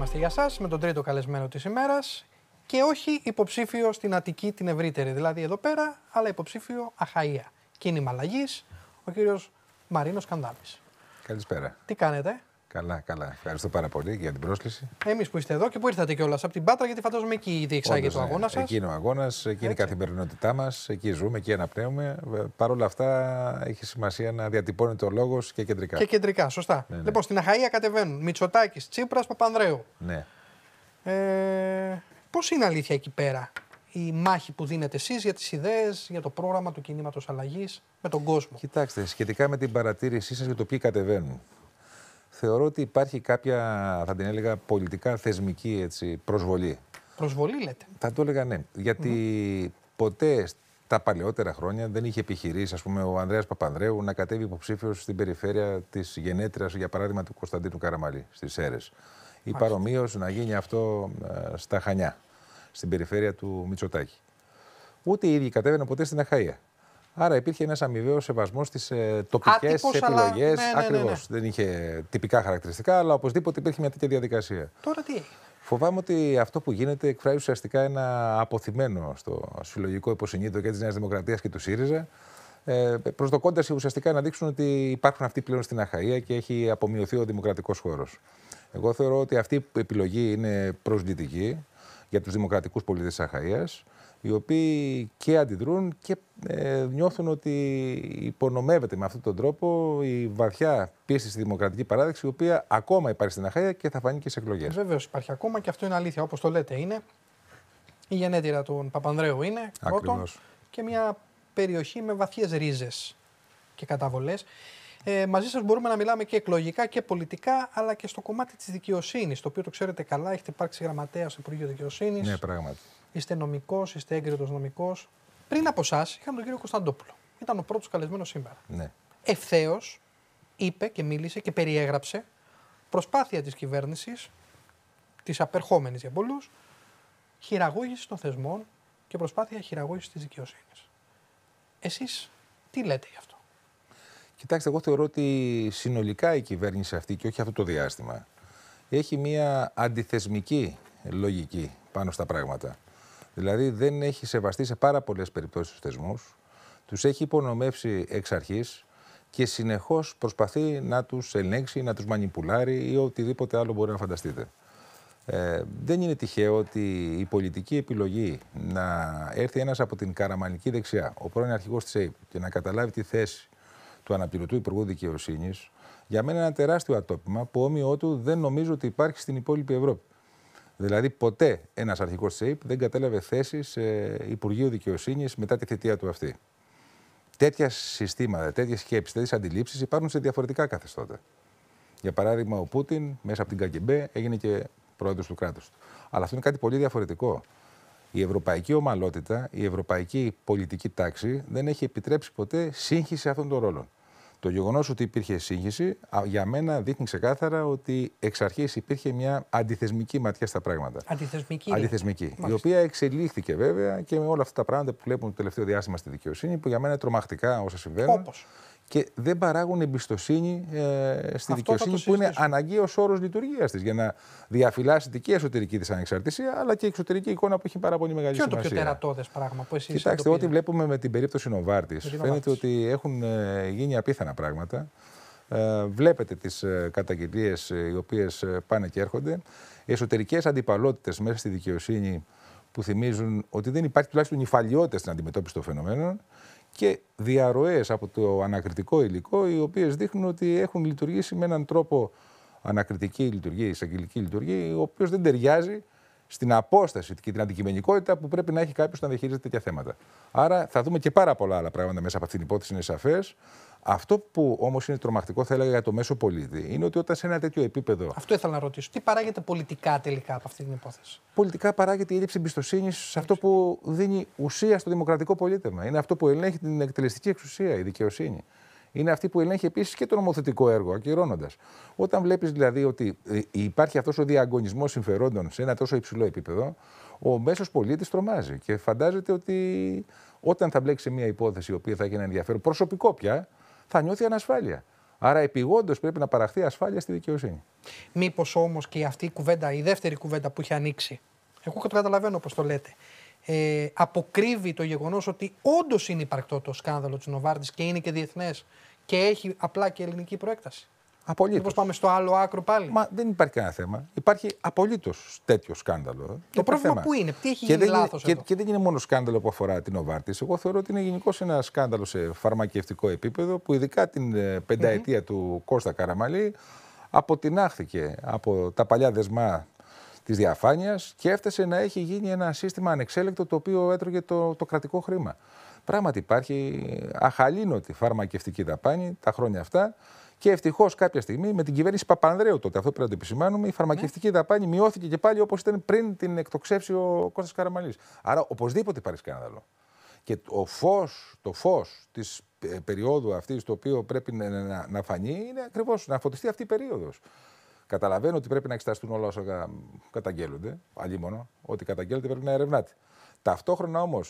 είμαστε για σας με τον τρίτο καλεσμένο της ημέρας και όχι υποψήφιο στην Αττική την ευρύτερη, δηλαδή εδώ πέρα, αλλά υποψήφιο Αχαΐα. Κίνημα αλλαγή, ο κύριος Μαρίνος Καντάμπης. Καλησπέρα. Τι κάνετε. Καλά, καλά. Ευχαριστώ πάρα πολύ για την πρόσκληση. Εμείς που είστε εδώ και που ήρθατε κιόλας από την Πάτρα, γιατί φαντάζομαι εκεί διεξάγεται ο ναι. αγώνας σας. Εκεί είναι ο αγώνας, εκεί είναι η καθημερινότητά μας, εκεί ζούμε, εκεί αναπνέουμε. Ε, παρ' όλα αυτά, έχει σημασία να διατυπώνεται ο λόγος και κεντρικά. Και κεντρικά, σωστά. Ναι, ναι. Λοιπόν, στην Αχαία κατεβαίνουν Μητσοτάκης, Τσίπρας, Παπανδρέου. Ναι. Ε, Πώς είναι αλήθεια εκεί πέρα η μάχη που δίνετε εσείς για τις ιδέες, για το πρόγραμμα του κινήματος αλλαγής με τον κόσμο. Κοιτάξτε, σχετικά με την παρατήρησή σας για το ποιοι κατεβαίνουν θεωρώ ότι υπάρχει κάποια, θα την έλεγα, πολιτικά θεσμική έτσι, προσβολή. Προσβολή λέτε. Θα το έλεγα ναι. γιατι ποτέ τα παλαιότερα χρόνια δεν είχε επιχειρήσει, ας πούμε, ο Ανδρέας Παπανδρέου να κατέβει υποψήφιος στην περιφέρεια της γενέτριας, για παράδειγμα, του Κωνσταντίνου Καραμαλή, στις Σέρες. Ή παρομοίως να γίνει αυτό ε, στα Χανιά, στην περιφέρεια του Μητσοτάκη. Ούτε οι ίδιοι κατέβαιναν ποτέ στην Αχαΐα. Άρα υπήρχε ένας αμοιβαίος σεβασμός στις ε, τοπικές επιλογές. Ναι, ναι, ναι, Ακριβώς. Δεν είχε τυπικά χαρακτηριστικά, αλλά οπωσδήποτε υπήρχε μια τέτοια διαδικασία. Τώρα τι Φοβάμαι ότι αυτό που γίνεται εκφράζει ουσιαστικά ένα αποθυμένο στο συλλογικό υποσυνείδητο και της Νέας Δημοκρατίας και του ΣΥΡΙΖΑ. Ε, Προσδοκώντας ουσιαστικά να δείξουν ότι υπάρχουν αυτοί πλέον στην Αχαία και έχει απομειωθεί ο δημοκρατικός χώρος. Εγώ θεωρώ ότι αυτή η επιλογή είναι προσβλητική για τους δημοκρατικούς πολίτες της Αχαία οι οποίοι και αντιδρούν και ε, νιώθουν ότι υπονομεύεται με αυτόν τον τρόπο η βαθιά πίστη στη δημοκρατική παράδειξη, η οποία ακόμα υπάρχει στην Αχαία και θα φανεί και σε εκλογές. Βεβαίως υπάρχει ακόμα και αυτό είναι αλήθεια. Όπως το λέτε, είναι η γενέτειρα των Παπανδρέου είναι πρώτον, και μια περιοχή με βαθιές ρίζες και καταβολές. Ε, μαζί σας μπορούμε να μιλάμε και εκλογικά και πολιτικά, αλλά και στο κομμάτι της δικαιοσύνης, το οποίο το ξέρετε καλά. Έχετε υπάρξει γραμματέας στο Υπουργείο Δικαιοσύνης. Ναι, πράγματι είστε νομικός, είστε έγκριτος νομικός. Πριν από εσάς είχαμε τον κύριο Κωνσταντόπουλο. Ήταν ο πρώτος καλεσμένος σήμερα. Ναι. Ευθέως είπε και μίλησε και περιέγραψε προσπάθεια της κυβέρνησης, της απερχόμενης για πολλούς, χειραγώγησης των θεσμών και προσπάθεια χειραγώγησης της δικαιοσύνης. Εσείς τι λέτε γι' αυτό. Κοιτάξτε, εγώ θεωρώ ότι συνολικά η κυβέρνηση αυτή και όχι αυτό το διάστημα έχει μια αντιθεσμική λογική πάνω στα πράγματα. Δηλαδή δεν έχει σεβαστεί σε πάρα πολλές περιπτώσεις τους θεσμούς, τους έχει υπονομεύσει εξ αρχής και συνεχώς προσπαθεί να τους ελέγξει, να τους μανιπουλάρει ή οτιδήποτε άλλο μπορεί να φανταστείτε. Ε, δεν είναι τυχαίο ότι η πολιτική επιλογή να έρθει ένας από την καραμανική δεξιά, ο πρώην αρχηγός της ΑΕΠ, και να καταλάβει τη θέση του αναπληρωτού Υπουργού Δικαιοσύνης, για μένα είναι ένα τεράστιο ατόπιμα που όμοιό του δεν νομίζω ότι υπάρχει στην υπόλοιπη Ευρώπη. Δηλαδή, ποτέ ένας αρχικός τη δεν κατέλαβε θέση σε Υπουργείο Δικαιοσύνης μετά τη θητεία του αυτή. Τέτοια συστήματα, τέτοιες σκέψεις, τέτοιες αντιλήψεις υπάρχουν σε διαφορετικά καθεστώτα. Για παράδειγμα, ο Πούτιν μέσα από την ΚΑΚΕΜΠΕ έγινε και πρόεδρος του κράτους του. Αλλά αυτό είναι κάτι πολύ διαφορετικό. Η ευρωπαϊκή ομαλότητα, η ευρωπαϊκή πολιτική τάξη δεν έχει επιτρέψει ποτέ σύγχυση αυτών των ρόλων. Το γεγονός ότι υπήρχε σύγχυση για μένα δείχνει ξεκάθαρα ότι εξ αρχής υπήρχε μια αντιθεσμική ματιά στα πράγματα. Αντιθεσμική. Αντιθεσμική. Η οποία εξελίχθηκε βέβαια και με όλα αυτά τα πράγματα που βλέπουμε το τελευταίο διάστημα στη δικαιοσύνη, που για μένα είναι τρομακτικά όσα συμβαίνουν. Όπως και δεν παράγουν εμπιστοσύνη ε, στη δικαιοσύνη, που είναι αναγκαίος όρος λειτουργίας της για να διαφυλάσσεται και η εσωτερική της ανεξαρτησία, αλλά και η εξωτερική εικόνα που έχει πάρα πολύ μεγάλη Ποιο σημασία. Ποιο είναι το πιο τερατώδες πράγμα που εσείς. Κοιτάξτε, ό,τι βλέπουμε με την περίπτωση Νοβάρτης, φαίνεται ότι έχουν ε, γίνει απίθανα πράγματα. Ε, βλέπετε τις ε, καταγγελίες ε, οι οποίες πάνε και έρχονται. Οι εσωτερικές αντιπαλότητες μέσα στη δικαιοσύνη που θυμίζουν ότι δεν υπάρχει τουλάχιστον νυφαλιότητα στην αντιμετώπιση των φαινομένων και διαρροές από το ανακριτικό υλικό, οι οποίες δείχνουν ότι έχουν λειτουργήσει με έναν τρόπο ανακριτική λειτουργία, εισαγγελική λειτουργία, ο οποίος δεν ταιριάζει στην απόσταση και την αντικειμενικότητα που πρέπει να έχει κάποιος να διαχειρίζεται τέτοια θέματα. Άρα θα δούμε και πάρα πολλά άλλα πράγματα μέσα από αυτήν την υπόθεση, είναι σαφές. Αυτό που όμως είναι τρομακτικό, θα έλεγα για το μέσο πολίτη, είναι ότι όταν σε ένα τέτοιο επίπεδο. Αυτό ήθελα να ρωτήσω. Τι παράγεται πολιτικά τελικά από αυτή την υπόθεση. Πολιτικά παράγεται η έλλειψη εμπιστοσύνης σε αυτό που δίνει ουσία στο δημοκρατικό πολίτευμα. Είναι αυτό που ελέγχει την εκτελεστική εξουσία, η δικαιοσύνη. Είναι αυτή που ελέγχει επίσης και το νομοθετικό έργο, ακυρώνοντας. Όταν βλέπεις δηλαδή ότι ε, υπάρχει αυτός ο διαγωνισμός συμφερόντων σε ένα τόσο υψηλό επίπεδο, ο μέσος πολίτης τρομάζει και φαντάζεται ότι όταν θα μπλέξει μια υπόθεση η οποία θα έχει ένα ενδιαφέρον προσωπικό πια, θα νιώθει ανασφάλεια. Άρα επιγόντως πρέπει να παραχθεί ασφάλεια στη δικαιοσύνη. Μήπως όμως και αυτή η κουβέντα, η δεύτερη κουβέντα που έχει ανοίξει, εγώ το καταλαβαίνω όπως το λέτε, ε, αποκρύβει το γεγονός ότι όντως είναι υπαρκτό το σκάνδαλο της Νοβάρτης και είναι και διεθνές και έχει απλά και ελληνική προέκταση. Απολύτως. πάμε στο άλλο άκρο πάλι. Μα δεν υπάρχει κανένα θέμα. Υπάρχει απολύτως τέτοιο σκάνδαλο. Το πρόβλημα που είναι, τι έχει γίνει λάθος. Και, και δεν είναι μόνο σκάνδαλο που αφορά την Οβάρτης. Εγώ θεωρώ ότι είναι γενικώς ένα σκάνδαλο σε φαρμακευτικό επίπεδο που ειδικά την ε, πενταετια του Κώστα Καραμαλή αποτινάχθηκε από τα παλιά δεσμά της διαφάνειας και έφτασε να έχει γίνει ένα σύστημα ανεξέλεκτο το οποίο έτρωγε το, το κρατικό χρήμα. Πράγματι υπάρχει αχαλίνωτη φαρμακευτική δαπάνη τα χρόνια αυτά. Και ευτυχώς κάποια στιγμή με την κυβέρνηση Παπανδρέου τότε, αυτό πρέπει να το επισημάνουμε, η φαρμακευτική ναι. δαπάνη μειώθηκε και πάλι όπως ήταν πριν την εκτοξεύσει ο Κώστας Καραμαλής. Άρα οπωσδήποτε υπάρχει σκάνδαλο. Και το φως το φως της ε, περίοδου αυτής, το οποίο πρέπει να, να, να φανεί, είναι ακριβώς να φωτιστεί αυτή η περίοδος. Καταλαβαίνω ότι πρέπει να εξεταστούν όλα όσα καταγγέλλονται, αλλήμον, ότι καταγγέλλεται πρέπει να ερευνάται. Ταυτόχρονα όμως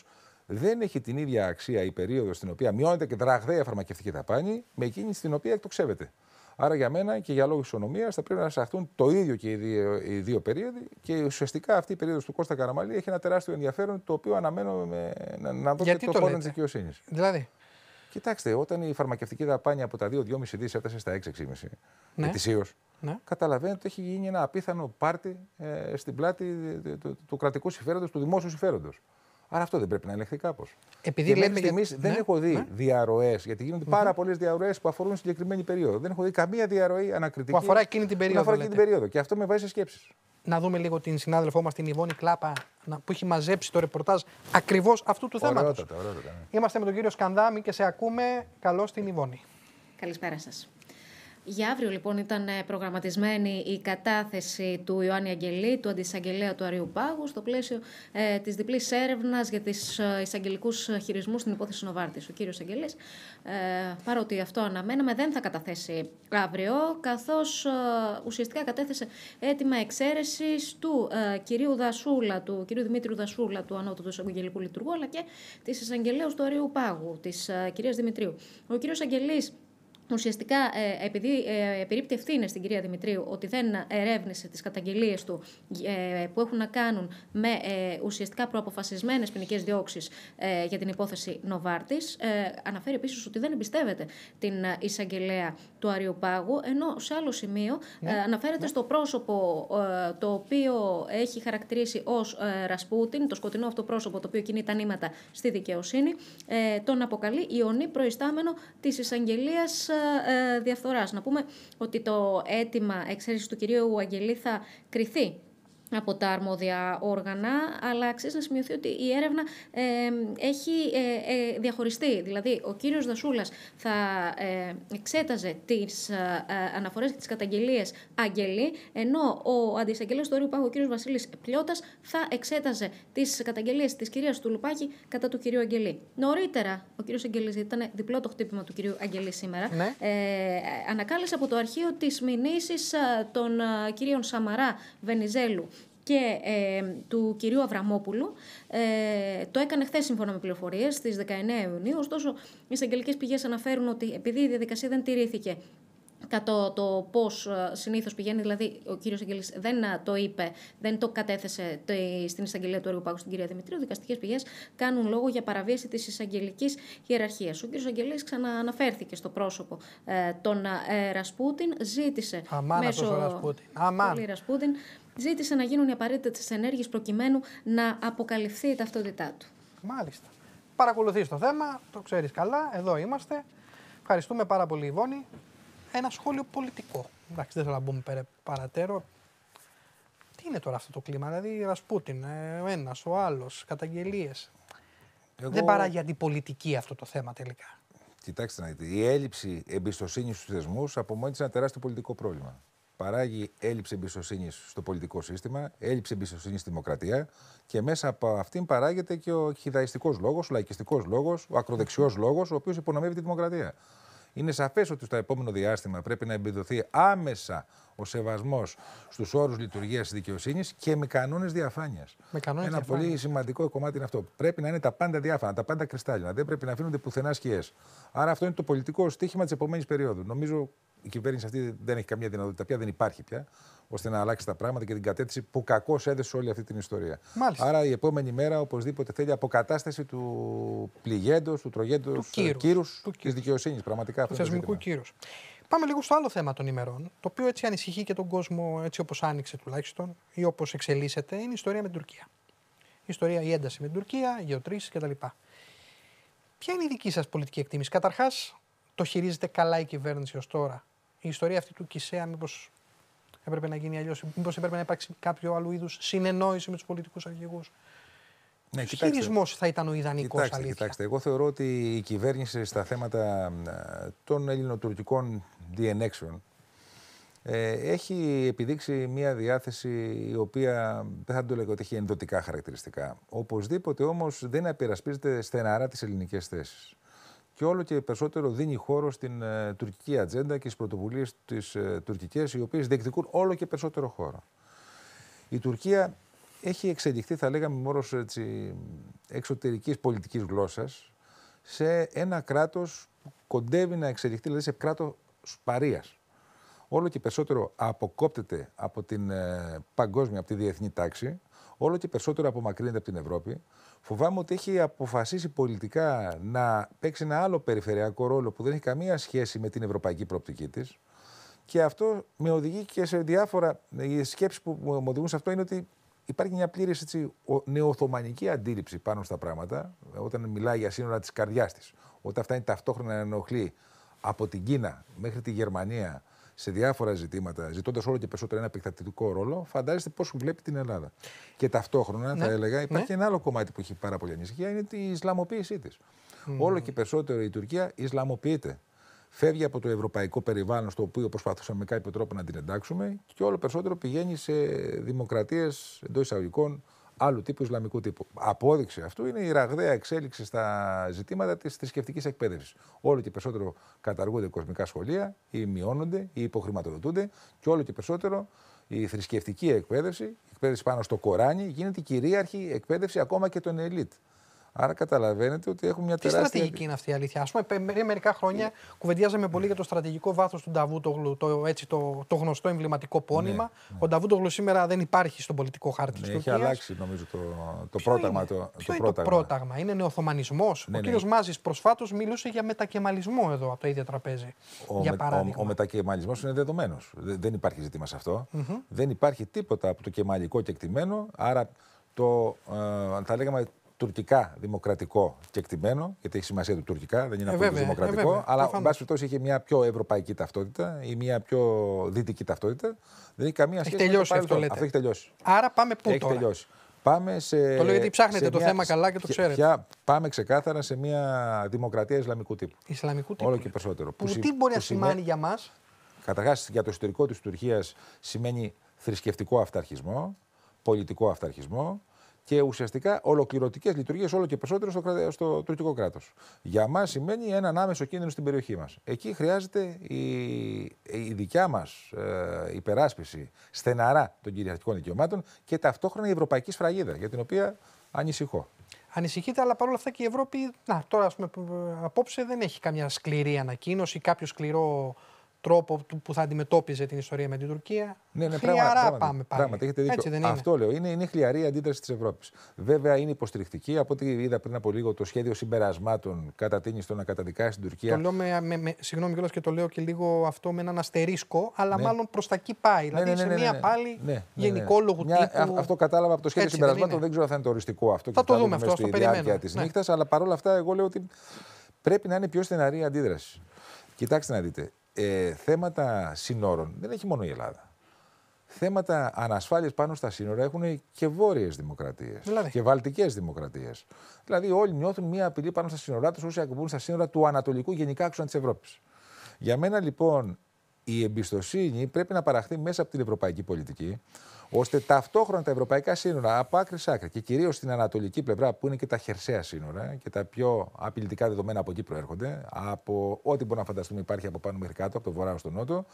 δεν έχει την ίδια αξία η περίοδος στην οποία μειώνεται και δραχδαία φαρμακευτική δαπάνη με εκείνη στην οποία εκτοξεύεται. Άρα για μένα και για λόγους ισονομίας θα πρέπει να εισαχθούν το ίδιο και οι δύο, οι δύο περίοδοι. Και ουσιαστικά αυτή η περίοδος του Κώστα Καραμαλή έχει ένα τεράστιο ενδιαφέρον το οποίο αναμένω με, να, να δω και το, το χώρο της δικαιοσύνης. Δηλαδή. Κοιτάξτε, όταν η φαρμακευτική δαπάνη από τα 2-2,5 δις έφτασε στα 6-6,5 ναι. ετησίως, ναι. καταλαβαίνετε ότι έχει γίνει ένα απίθανο πάρτι ε, στην πλάτη ε, του, του, του κρατικού συμφέροντος, του δημόσιου συμφέροντος. Άρα αυτό δεν πρέπει να ελεγχθεί κάπως. Επειδή και μέχρι δεν ναι, έχω δει ναι. διαρροές, γιατί πάρα πολλές διαρροές που αφορούν συγκεκριμένη περίοδο. Δεν έχω δει καμία διαρροή ανακριτική. Που αφορά εκείνη την περίοδο. Που αφορά εκείνη την περίοδο. Και αυτό με βάζει σε σκέψεις. Να δούμε λίγο την συνάδελφό μας, την Ιβόνη Κλάπα, που έχει μαζέψει το ρεπορτάζ ακριβώς αυτού του θέματος. Ναι. Είμαστε με τον κύριο Σκανδάμη και σε ακούμε. Καλώς την Ιβόνη. Καλησπέρα σας. Για αύριο λοιπόν ήταν ε, προγραμματισμένη η κατάθεση του Ιωάννη Αγγελή, του αντισαγγελέα του Αριού Πάγου, στο πλαίσιο ε, της διπλής έρευνας για τις ε, εισαγγελικούς χειρισμούς στην υπόθεση Νοβάρτης. Ο κύριος Αγγελής, ε, παρότι αυτό αναμέναμε, δεν θα καταθέσει αύριο, καθώς ε, ουσιαστικά κατέθεσε έτοιμα εξαίρεσης του ε, κυρίου Δασούλα, του κυρίου Δημήτρου Δασούλα, του ανώτατου εισαγγελικού λειτουργού, αλλά και της Εισαγγελέα του Αριού Πάγου, της ε, κυρίας Δημητρίου. Ο κύριος Αγγελής Ουσιαστικά, ε, επειδή ε, επιρρύπτει ευθύνες στην κυρία Δημητρίου ότι δεν ερεύνησε τις καταγγελίες του ε, που έχουν να κάνουν με ουσιαστικά προαποφασισμένες ποινικές διώξεις για την υπόθεση Νοβάρτης, αναφέρει επίσης ότι δεν εμπιστεύεται την εισαγγελέα του Αριοπάγου, ενώ σε άλλο σημείο ναι, αναφέρεται ναι. στο πρόσωπο το οποίο έχει χαρακτηρίσει ως Ρασπούτιν, το σκοτεινό αυτό πρόσωπο το οποίο κινεί τα νήματα στη δικαιοσύνη, τον αποκαλεί ιονή προϊστάμενο της εισαγγελία ε, διαφθοράς. Να πούμε ότι το αίτημα εξαίρεσης του κυρίου Αγγελή θα κριθεί από τα αρμόδια όργανα, αλλά αξίζει να σημειωθεί ότι η έρευνα ε, έχει ε, ε, διαχωριστεί. Δηλαδή, ο κύριος Δασούλας θα ε, εξέταζε τις αναφορές και τις καταγγελίες Αγγελή, ενώ ο αντισαγγελέας του πάγου ο κύριος Βασίλης Πλιώτας, θα εξέταζε τις καταγγελίες της κυρίας του Λουπάκη κατά του κυρίου Αγγελή. Νωρίτερα, ο κύριος Αγγελής, ήταν διπλό το χτύπημα του κυρίου Αγγελή σήμερα, ναι. ανακάλεσε από το αρχείο τις μηνύσεις των κυρίων Σαμαρά Βενιζέλου και ε, του κυρίου Αβραμόπουλου. Ε, το έκανε χθες σύμφωνα με πληροφορίες στις 19 Ιουνίου. Ωστόσο, οι εισαγγελικές πηγές αναφέρουν ότι επειδή η διαδικασία δεν τηρήθηκε κατά το πώς ε, συνήθως πηγαίνει. Δηλαδή, ο κύριος Αγγελή δεν ε, το είπε, δεν το κατέθεσε στην εισαγγελία του έργου πάγου στην κυρία Δημητρίου. Δικαστικές πηγές κάνουν λόγο για παραβίαση της εισαγγελικής ιεραρχίας. Ο κύριος Αγγελή ξανααναφέρθηκε στο πρόσωπο ε, τον ε, Ρασπούτιν, ζήτησε. μέσω... Ρασπούτιν ζήτησε να γίνουν οι απαραίτητες ενέργειε προκειμένου να αποκαλυφθεί η ταυτότητά του. Μάλιστα. Παρακολουθείς το θέμα, το ξέρεις καλά, εδώ είμαστε. Ευχαριστούμε πάρα πολύ, Ιβόνη. Ένα σχόλιο πολιτικό. Εντάξει, δεν θέλω να μπούμε παρατέρω. Τι είναι τώρα αυτό το κλίμα, δηλαδή Ρασπούτιν, ε, ο ένας, ο άλλος, καταγγελίες. Δεν παράγει αντιπολιτική αυτό το θέμα τελικά. Κοιτάξτε να δείτε, η έλλειψη εμπιστοσύνης στους θεσμούς από μόνη τη είναι ένα τεράστιο πολιτικό πρόβλημα παράγει έλλειψη εμπιστοσύνη στο πολιτικό σύστημα, έλλειψη εμπιστοσύνη στη δημοκρατία και μέσα από αυτήν παράγεται και ο χιδαϊστικός λόγος, ο λαϊκιστικός λόγος, ο ακροδεξιός λόγος, ο οποίος υπονομεύει τη δημοκρατία. Είναι σαφές ότι στο επόμενο διάστημα πρέπει να εμπιδοθεί άμεσα ο σεβασμός στους όρους λειτουργίας της δικαιοσύνης και με κανόνες διαφάνειας. Ένα πολύ σημαντικό κομμάτι είναι αυτό. Πρέπει να είναι τα πάντα διάφανα, τα πάντα κρυστάλλινα. Δεν πρέπει να αφήνονται πουθενά σκιές. Άρα αυτό είναι το πολιτικό στίχημα της επόμενης περίοδου. Νομίζω η κυβέρνηση αυτή δεν έχει καμία δυνατότητα πια, δεν υπάρχει πια, ώστε να αλλάξει τα πράγματα και την κατέτηση που κακώς έδεσε όλη αυτή την ιστορία. Μάλιστα. Άρα η επόμενη μέρα οπωσδήποτε θέλει αποκατάσταση του πληγέντος, του τρογέντος κύρους ε, τη δικαιοσύνης. Πραγματικά του θεσμικού κύρους. Πάμε λίγο στο άλλο θέμα των ημερών, το οποίο έτσι ανησυχεί και τον κόσμο έτσι όπως άνοιξε τουλάχιστον ή όπως εξελίσσεται, είναι η ιστορία με την Τουρκία. Η ιστορία, η ένταση με την Τουρκία, οι γεωτρήσεις κτλ. Ποια είναι η δική σας πολιτική εκτίμηση. Καταρχάς, το χειρίζεται καλά η κυβέρνηση ως τώρα. Η ιστορία αυτή του Κισέα μήπως έπρεπε να γίνει αλλιώς, μήπως έπρεπε να υπάρξει κάποιο άλλο είδους συνεννόηση με τους πολιτικούς αρχηγούς. Ναι, χειρισμός θα ήταν ο ιδανικός. Κοιτάξτε, κοιτάξτε, εγώ θεωρώ ότι η κυβέρνηση στα θέματα ε, των ελληνοτουρκικών διενέξεων ε, έχει επιδείξει μια διάθεση η οποία δεν θα το λέγω ότι έχει ενδοτικά χαρακτηριστικά. Οπωσδήποτε όμως δεν απερασπίζεται στεναρά τις ελληνικές θέσεις. Και όλο και περισσότερο δίνει χώρο στην ε, τουρκική ατζέντα και στις πρωτοβουλίες τη ε, οι οποίες διεκδικούν όλο και περισσότερο χώρο. Η Τουρκία έχει εξελιχθεί, θα λέγαμε, μόνος έτσι, εξωτερικής πολιτικής γλώσσας σε ένα κράτος που κοντεύει να εξελιχθεί, δηλαδή σε κράτος παρείας. Όλο και περισσότερο αποκόπτεται από την ε, παγκόσμια, από τη διεθνή τάξη, όλο και περισσότερο απομακρύνεται από την Ευρώπη. Φοβάμαι ότι έχει αποφασίσει πολιτικά να παίξει ένα άλλο περιφερειακό ρόλο που δεν έχει καμία σχέση με την ευρωπαϊκή προοπτική της. Και αυτό με οδηγεί και σε διάφορα. Ε, οι σκέψεις που μου οδηγούν σε αυτό είναι ότι υπάρχει μια πλήρης νεοοθωμανική αντίληψη πάνω στα πράγματα, όταν μιλάει για σύνορα της καρδιάς της. Όταν φτάνει ταυτόχρονα να ενοχλεί από την Κίνα μέχρι τη Γερμανία σε διάφορα ζητήματα, ζητώντας όλο και περισσότερο ένα επεκτατικό ρόλο, φαντάζεστε πώς βλέπει την Ελλάδα. Και ταυτόχρονα, θα ναι. έλεγα, υπάρχει ναι. ένα άλλο κομμάτι που έχει πάρα πολύ ανησυχία, είναι η Ισλαμοποίησή της. Όλο και περισσότερο η Τουρκία Ισλαμοποιείται φεύγει από το ευρωπαϊκό περιβάλλον στο οποίο προσπαθούσαμε με κάποιο τρόπο να την εντάξουμε και όλο περισσότερο πηγαίνει σε δημοκρατίες εντός εισαγωγικών άλλου τύπου, Ισλαμικού τύπου. Απόδειξη αυτού είναι η ραγδαία εξέλιξη στα ζητήματα της θρησκευτικής εκπαίδευσης. Όλο και περισσότερο καταργούνται κοσμικά σχολεία ή μειώνονται ή υποχρηματοδοτούνται και όλο και περισσότερο η θρησκευτική εκπαίδευση, η εκπαίδευση πάνω στο Κοράνι, γίνεται κυρίαρχη εκπαίδευση ακόμα και των ελίτ. Άρα καταλαβαίνετε ότι έχουμε μια τεράστια. Τι στρατηγική είναι αυτή η αλήθεια. Ας πούμε, πριν μερικά χρόνια ε. κουβεντιάζαμε πολύ για το στρατηγικό βάθος του Νταβούτογλου, το, έτσι, το, το γνωστό εμβληματικό ναι, πόνημα. Ναι. Ο Νταβούτογλου σήμερα δεν υπάρχει στον πολιτικό χάρτη της ναι, Τουρκίας. Έχει αλλάξει νομίζω το, το Ποιο πρόταγμα. Είναι? Το, Ποιο το, είναι πρόταγμα. το πρόταγμα. Είναι νεοθωμανισμός. Ναι, ο κύριος Μάζης προσφάτως μιλούσε για μετακεμαλισμό εδώ από το ίδιο τραπέζι. Ο, για παράδειγμα. ο, ο μετακεμαλισμός είναι δεδομένος. Δεν υπάρχει ζήτημα σε αυτο Δεν υπάρχει τίποτα από το κεμαλικό κεκτημένο. Άρα το, ε, θα λέγαμε, τουρκικά δημοκρατικό κεκτημένο, γιατί έχει σημασία το τουρκικά, δεν είναι ε, ε δημοκρατικό, ε, αλλά εν πάση περιπτώσει είχε μια πιο ευρωπαϊκή ταυτότητα ή μια πιο δυτική ταυτότητα. Δεν δηλαδή, έχει καμία σχέση έχει τελειώσει με αυτό, αυτό έχει τελειώσει. Άρα πάμε πού έχει τώρα. Τελειώσει. Πάμε σε, το λέω γιατί ψάχνετε το θέμα καλά και το ξέρετε. Πια, πάμε ξεκάθαρα σε μια δημοκρατία Ισλαμικού τύπου. Ισλαμικού τύπου. Όλο και περισσότερο. Που, που, τι μπορεί να σημαίνει για μας. Καταρχάς, για το ιστορικό της Τουρκίας σημαίνει θρησκευτικό αυταρχισμό, πολιτικό αυταρχισμό, και ουσιαστικά ολοκληρωτικές λειτουργίες όλο και περισσότερο στο, στο τουρκικό κράτος. Για μας σημαίνει έναν άμεσο κίνδυνο στην περιοχή μας. Εκεί χρειάζεται η, η δικιά μας ε, υπεράσπιση στεναρά των κυριαρχικών δικαιωμάτων και ταυτόχρονα η ευρωπαϊκή σφραγίδα, για την οποία ανησυχώ. Ανησυχείτε, αλλά παρόλα αυτά και η Ευρώπη, να, τώρα ας πούμε, απόψε δεν έχει καμιά σκληρή ανακοίνωση, κάποιο σκληρό τρόπο που θα αντιμετώπιζε την ιστορία με την Τουρκία. Ναι, ναι, Χλιαρά πράγμα, πάμε πάλι. Πράγμα, έχετε δίκιο. Έτσι δεν είναι. Αυτό λέω. Είναι, είναι χλιαρή αντίδραση της Ευρώπης. Βέβαια είναι υποστηρικτική. Από ό,τι είδα πριν από λίγο, το σχέδιο συμπερασμάτων κατατείνει στο να καταδικάσει την Τουρκία. Το λέω με, με, με συγγνώμη κιόλας και το λέω και λίγο αυτό με έναν αστερίσκο, αλλά ναι. μάλλον προς τα εκεί πάει. Ναι, δηλαδή ναι, σε ναι, ναι, μία ναι. πάλι γενικόλογου τύπου. Αυτό κατάλαβα από το σχέδιο συμπερασμάτων. Δεν ξέρω αν θα είναι το οριστικό αυτό και το δούμε αυτό στη διάρκεια τη νύχτας. Αλλά παρόλα αυτά, εγώ λέω ότι πρέπει να είναι πιο στεναρή αντίδραση. Κοιτάξτε να δείτε ε, θέματα συνόρων δεν έχει μόνο η Ελλάδα. Θέματα ανασφάλειας πάνω στα σύνορα έχουν και βόρειες δημοκρατίες δηλαδή. και βαλτικές δημοκρατίες. Δηλαδή όλοι νιώθουν μια απειλή πάνω στα σύνορά τους όσοι ακουμπούν στα σύνορα του ανατολικού γενικά άξονα της Ευρώπης. Για μένα λοιπόν η εμπιστοσύνη πρέπει να παραχθεί μέσα από την ευρωπαϊκή πολιτική, ώστε ταυτόχρονα τα ευρωπαϊκά σύνορα από άκρη σε άκρη και κυρίως στην ανατολική πλευρά, που είναι και τα χερσαία σύνορα και τα πιο απειλητικά δεδομένα από εκεί προέρχονται, από ό,τι μπορούμε να φανταστούμε υπάρχει από πάνω μέχρι κάτω, από το βορρά στο νότο,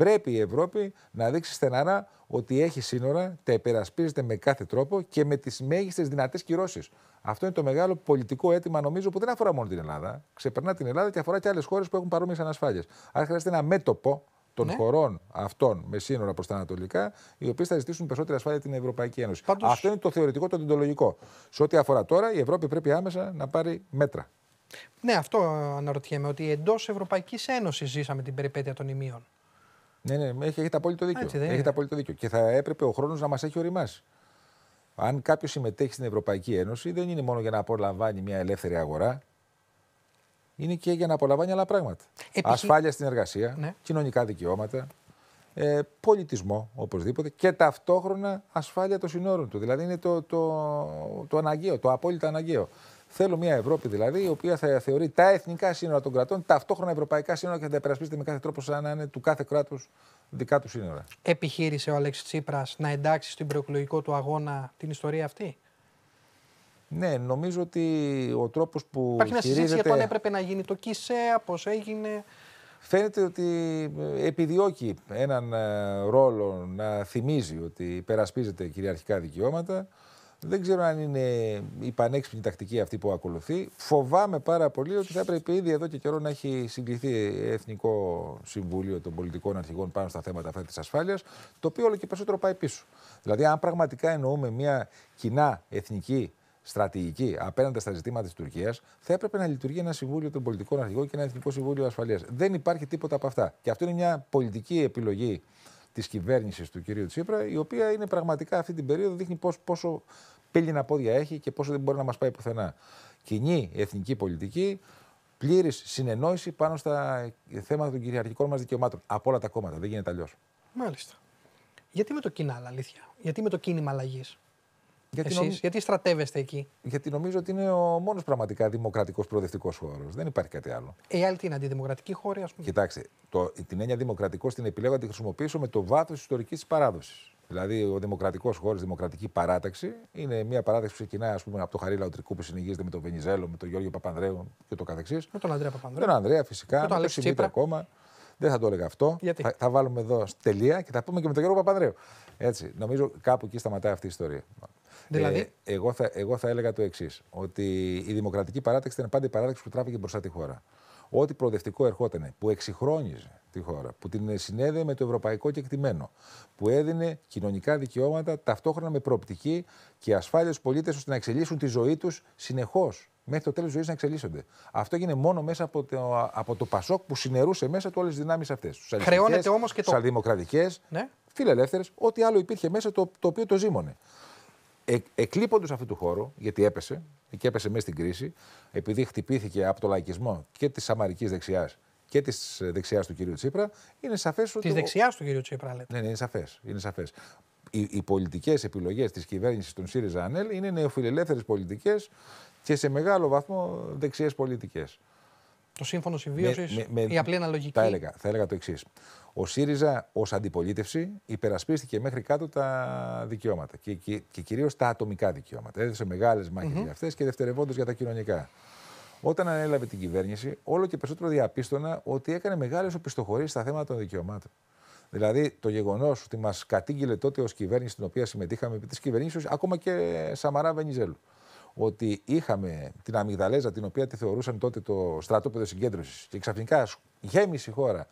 Πρέπει η Ευρώπη να δείξει στεναρά ότι έχει σύνορα, τα υπερασπίζεται με κάθε τρόπο και με τις μέγιστες δυνατές κυρώσεις. Αυτό είναι το μεγάλο πολιτικό αίτημα, νομίζω, που δεν αφορά μόνο την Ελλάδα. Ξεπερνά την Ελλάδα και αφορά και άλλες χώρες που έχουν παρόμοιες ανασφάλειες. Άρα χρειάζεται ένα μέτωπο των ναι. χωρών αυτών με σύνορα προς τα Ανατολικά, οι οποίες θα ζητήσουν περισσότερη ασφάλεια την Ευρωπαϊκή Ένωση. Αυτό είναι το θεωρητικό, το τεντολογικό. Σε ό,τι αφορά τώρα, η Ευρώπη πρέπει άμεσα να πάρει μέτρα. Ναι, αυτό αναρωτιέμαι, ότι εντός Ευρωπαϊκής Ένωσης ζήσαμε την περιπέτεια των ημείων. Ναι, ναι, έχετε απόλυτο δίκιο. Έτσι, έχετε απόλυτο δίκιο. Και θα έπρεπε ο χρόνος να μας έχει οριμάσει. Αν κάποιος συμμετέχει στην Ευρωπαϊκή Ένωση, δεν είναι μόνο για να απολαμβάνει μια ελεύθερη αγορά, είναι και για να απολαμβάνει άλλα πράγματα. Ασφάλεια στην εργασία, ναι. κοινωνικά δικαιώματα, ε, πολιτισμό οπωσδήποτε και ταυτόχρονα ασφάλεια των συνόρων του. Δηλαδή είναι το, το αναγκαίο, το απόλυτα αναγκαίο. Θέλω μια Ευρώπη δηλαδή, η οποία θα θεωρεί τα εθνικά σύνορα των κρατών, ταυτόχρονα ευρωπαϊκά σύνορα και θα τα υπερασπίζεται με κάθε τρόπο σαν να είναι του κάθε κράτους δικά του σύνορα. Επιχείρησε ο Αλέξης Τσίπρας να εντάξει στην προεκλογικό του αγώνα την ιστορία αυτή. Ναι, νομίζω ότι ο τρόπος που. Υπάρχει μια συζήτηση για το αν έπρεπε να γίνει το ΚΙΣΕΑ, πώς έγινε. Φαίνεται ότι ε, επιδιώκει έναν ε, ρόλο να θυμίζει ότι υπερασπίζεται κυριαρχικά δικαιώματα. Δεν ξέρω αν είναι η πανέξυπνη τακτική αυτή που ακολουθεί. Φοβάμαι πάρα πολύ ότι θα έπρεπε ήδη εδώ και καιρό να έχει συγκληθεί Εθνικό Συμβούλιο των Πολιτικών Αρχηγών πάνω στα θέματα αυτά της ασφάλειας, το οποίο όλο και περισσότερο πάει πίσω. Δηλαδή, αν πραγματικά εννοούμε μια κοινά εθνική στρατηγική απέναντι στα ζητήματα της Τουρκίας, θα έπρεπε να λειτουργεί ένα Συμβούλιο των Πολιτικών Αρχηγών και ένα Εθνικό Συμβούλιο Ασφαλείας. Δεν υπάρχει τίποτα από αυτά. Και αυτό είναι μια πολιτική επιλογή της κυβέρνησης του κυρίου Τσίπρα, η οποία είναι πραγματικά αυτή την περίοδο δείχνει πώς, πόσο πύληνα πόδια έχει και πόσο δεν μπορεί να μας πάει πουθενά. Κοινή εθνική πολιτική, πλήρης συνεννόηση πάνω στα θέματα των κυριαρχικών μας δικαιωμάτων. Από όλα τα κόμματα. Δεν γίνεται αλλιώς. Μάλιστα. Γιατί με το κοινάλ, αλήθεια. Γιατί με το κίνημα αλλαγής. Γιατί, νομ... γιατί στρατεύεστε εκεί. Γιατί νομίζω ότι είναι ο μόνος πραγματικά δημοκρατικός προοδευτικός χώρος. Δεν υπάρχει κάτι άλλο. Ε, οι άλλοι τι είναι, αντιδημοκρατικοί χώροι, ας πούμε. Κοιτάξτε, το, την έννοια δημοκρατικό την επιλέγω να τη χρησιμοποιήσω με το βάθος της ιστορικής παράδοσης. Δηλαδή, ο δημοκρατικός χώρος, η δημοκρατική παράταξη, είναι μια παράταξη που ξεκινάει ας πούμε, από το Χαρίλα Λαουτρικού που συνηγίζεται με τον Βενιζέλο, με τον Γιώργο Παπανδρέου και το καθεξής. Με τον Ανδρέα Παπανδρέου. Τον Ανδρέα, φυσικά. Με τον Αλέξη ακόμα. Δεν θα το έλεγα αυτό. Γιατί? Θα, θα, βάλουμε εδώ τελεία και θα πούμε και με τον Γιώργο Παπανδρέου. Έτσι, νομίζω κάπου εκεί σταματάει αυτή η ιστορία. Δηλαδή. Ε, εγώ, θα, έλεγα το εξής: Ότι η Δημοκρατική Παράταξη ήταν πάντα η παράταξη που τράβηκε μπροστά τη χώρα. Ό,τι προοδευτικό ερχόταν, που εξυγχρόνιζε τη χώρα, που την συνέδεε με το ευρωπαϊκό κεκτημένο, που έδινε κοινωνικά δικαιώματα ταυτόχρονα με προοπτική και ασφάλεια στους πολίτες ώστε να εξελίσσουν τη ζωή τους συνεχώς μέχρι το τέλος της ζωής να εξελίσσονται. Αυτό έγινε μόνο μέσα από το, από το Πασόκ που συνερούσε μέσα του όλες τις δυνάμεις αυτές. Χρεώνεται όμως και το. δημοκρατικέ, ναι. φιλελεύθερες, ό,τι άλλο υπήρχε μέσα το, το οποίο το ζήμωνε εκλείποντα εκλείποντος αυτού του χώρου, γιατί έπεσε και έπεσε μέσα στην κρίση, επειδή χτυπήθηκε από το λαϊκισμό και της Αμαρική δεξιάς και της δεξιάς του κυρίου Τσίπρα, είναι σαφές ότι. Της δεξιάς του κυρίου Τσίπρα, λέτε. Ναι, ναι, είναι σαφές. Είναι σαφές. Οι, οι πολιτικές επιλογές της κυβέρνησης των ΣΥΡΙΖΑ ΑΝΕΛ είναι νεοφιλελεύθερες πολιτικές και σε μεγάλο βαθμό δεξιές πολιτικές. Το σύμφωνο συμβίωση, η απλή αναλογική. Θα έλεγα, θα έλεγα το εξής. Ο ΣΥΡΙΖΑ ως αντιπολίτευση υπερασπίστηκε μέχρι κάτω τα δικαιώματα και, και, και κυρίως τα ατομικά δικαιώματα. Έδωσε μεγάλες μάχες για αυτές και δευτερευόντως για τα κοινωνικά. Όταν ανέλαβε την κυβέρνηση, όλο και περισσότερο διαπίστωνα ότι έκανε μεγάλες οπισθοχωρήσεις στα θέματα των δικαιωμάτων. Δηλαδή, το γεγονός ότι μας κατήγγειλε τότε ως κυβέρνηση, στην οποία συμμετείχαμε επί της κυβερνήσεως, ακόμα και Σαμαρά Βενιζέλου ότι είχαμε την Αμυγδαλέζα, την οποία τη θεωρούσαν τότε το στρατόπεδο συγκέντρωσης, και ξαφνικά γέμισε η χώρα